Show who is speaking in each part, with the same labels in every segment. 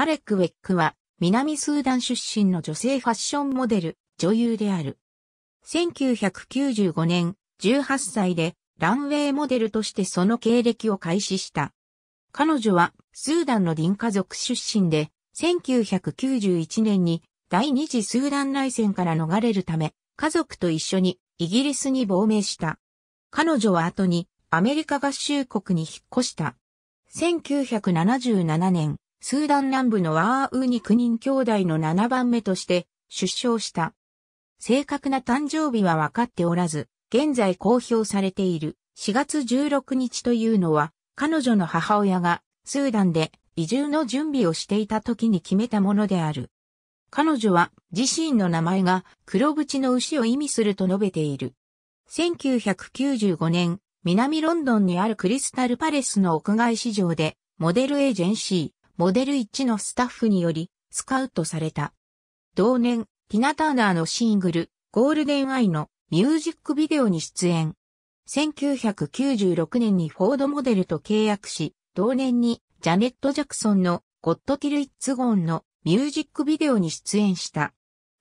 Speaker 1: アレック・ウェックは、南スーダン出身の女性ファッションモデル、女優である。1995年、18歳で、ランウェイモデルとしてその経歴を開始した。彼女は、スーダンのン家族出身で、1991年に、第二次スーダン内戦から逃れるため、家族と一緒にイギリスに亡命した。彼女は後にアメリカ合衆国に引っ越した。1977年、スーダン南部のワーウーニ9人兄弟の7番目として出生した。正確な誕生日は分かっておらず、現在公表されている4月16日というのは、彼女の母親がスーダンで移住の準備をしていた時に決めたものである。彼女は自身の名前が黒縁の牛を意味すると述べている。1995年、南ロンドンにあるクリスタルパレスの屋外市場で、モデルエージェンシー。モデル1のスタッフにより、スカウトされた。同年、ティナ・ターナーのシングル、ゴールデン・アイのミュージックビデオに出演。1996年にフォードモデルと契約し、同年にジャネット・ジャクソンのゴッド・キル・イッツ・ゴーンのミュージックビデオに出演した。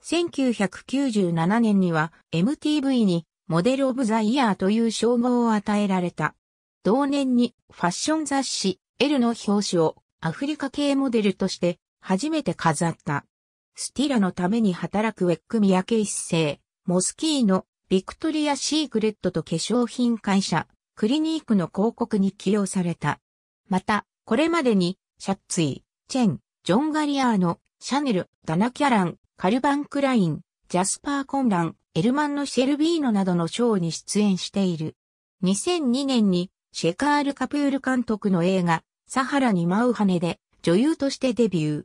Speaker 1: 1997年には MTV にモデル・オブ・ザ・イヤーという称号を与えられた。同年にファッション雑誌 L の表紙をアフリカ系モデルとして初めて飾った。スティラのために働くウェック・ミヤケ一世、モスキーのビクトリア・シークレットと化粧品会社、クリニークの広告に起用された。また、これまでに、シャッツイ、チェン、ジョン・ガリアーノ、シャネル、ダナ・キャラン、カルバン・クライン、ジャスパー・コンラン、エルマンのシェルビーノなどのショーに出演している。2002年にシェカール・カプール監督の映画、サハラに舞う羽で女優としてデビュー。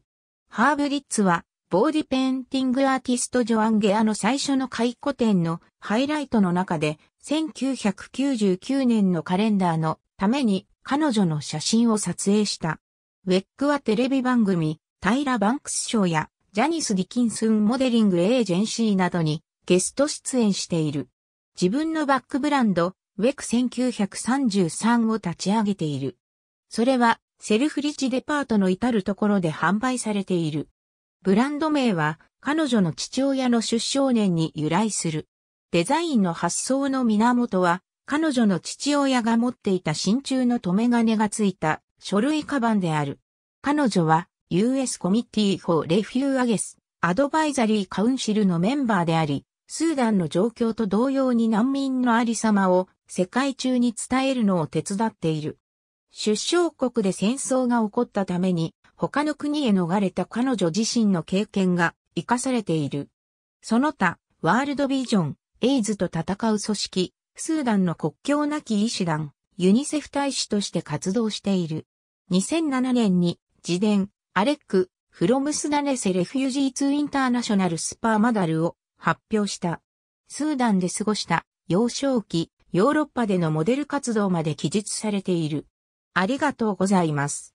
Speaker 1: ハーブリッツはボーディペインティングアーティストジョアン・ゲアの最初の回顧展のハイライトの中で1999年のカレンダーのために彼女の写真を撮影した。ウェックはテレビ番組タイラ・バンクス賞やジャニス・ディキンスンモデリング・エージェンシーなどにゲスト出演している。自分のバックブランド、ウェク1933を立ち上げている。それはセルフリッチデパートの至るところで販売されている。ブランド名は彼女の父親の出生年に由来する。デザインの発想の源は彼女の父親が持っていた真鍮の留め金がついた書類カバンである。彼女は US コミッティ for Refugees アドバイザリーカウンシルのメンバーであり、スーダンの状況と同様に難民のありさまを世界中に伝えるのを手伝っている。出生国で戦争が起こったために、他の国へ逃れた彼女自身の経験が活かされている。その他、ワールドビジョン、エイズと戦う組織、スーダンの国境なき医師団、ユニセフ大使として活動している。2007年に、自伝、アレック、フロムスダネセレフュージーツインターナショナルスパーマダルを発表した。スーダンで過ごした幼少期、ヨーロッパでのモデル活動まで記述されている。ありがとうございます。